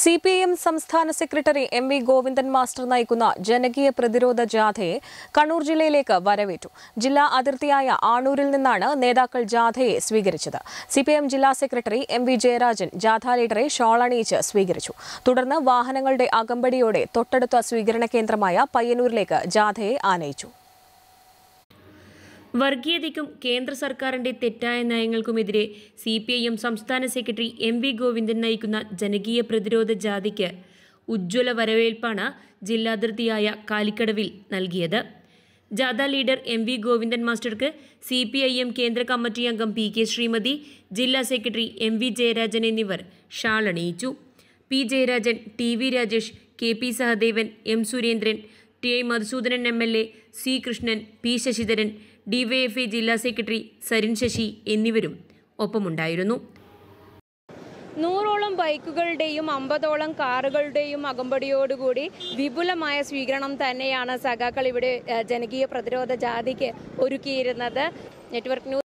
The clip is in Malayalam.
സി പി ഐ എം സംസ്ഥാന secretary M V Govindan master നയിക്കുന്ന ജനകീയ പ്രതിരോധ ജാഥയെ കണ്ണൂർ ജില്ലയിലേക്ക് വരവേറ്റു ജില്ലാ അതിർത്തിയായ ആണൂരിൽ നിന്നാണ് നേതാക്കൾ ജാഥയെ സ്വീകരിച്ചത് സി പി എം ജില്ലാ സെക്രട്ടറി എം വി ജയരാജൻ ജാഥാ ലീഡറെ ഷോൾ അണിയിച്ച് സ്വീകരിച്ചു തുടർന്ന് വാഹനങ്ങളുടെ അകമ്പടിയോടെ തൊട്ടടുത്ത സ്വീകരണ കേന്ദ്രമായ പയ്യന്നൂരിലേക്ക് ജാഥയെ ആനയിച്ചു വർഗീയതയ്ക്കും കേന്ദ്ര സർക്കാരിന്റെ തെറ്റായ നയങ്ങൾക്കുമെതിരെ സി പി ഐ എം സംസ്ഥാന സെക്രട്ടറി എം വി ഗോവിന്ദൻ നയിക്കുന്ന ജനകീയ പ്രതിരോധ ജാഥയ്ക്ക് ഉജ്ജ്വല വരവേൽപ്പാണ് ജില്ലാതിർത്തിയായ കാലിക്കടവിൽ നൽകിയത് ജാഥ ലീഡർ എം വി ഗോവിന്ദൻ മാസ്റ്റർക്ക് സി പി ഐ എം കേന്ദ്ര കമ്മിറ്റി അംഗം പി കെ ശ്രീമതി ജില്ലാ സെക്രട്ടറി എം വി ജയരാജൻ എന്നിവർ ഷാളണിയിച്ചു P Jayarajan T V Rajesh K P Sahadevan M Surendran T I Madhusoodanan M L A C Krishnan P Sasidharan DYFI ജില്ലാ സെക്രട്ടറി സരിൻ ശശി എന്നിവരും ഒപ്പമുണ്ടായിരുന്നു നൂറോളം ബൈക്കുകളുടെയും അമ്പതോളം കാറുകളുടെയും അകമ്പടിയോടുകൂടി വിപുലമായ സ്വീകരണം തന്നെയാണ് സഖാക്കൾ ഇവിടെ ജനകീയ പ്രതിരോധ ജാഥയ്ക്ക് ഒരുക്കിയിരുന്നത് നെറ്റ്വർക്ക് ന്യൂസ്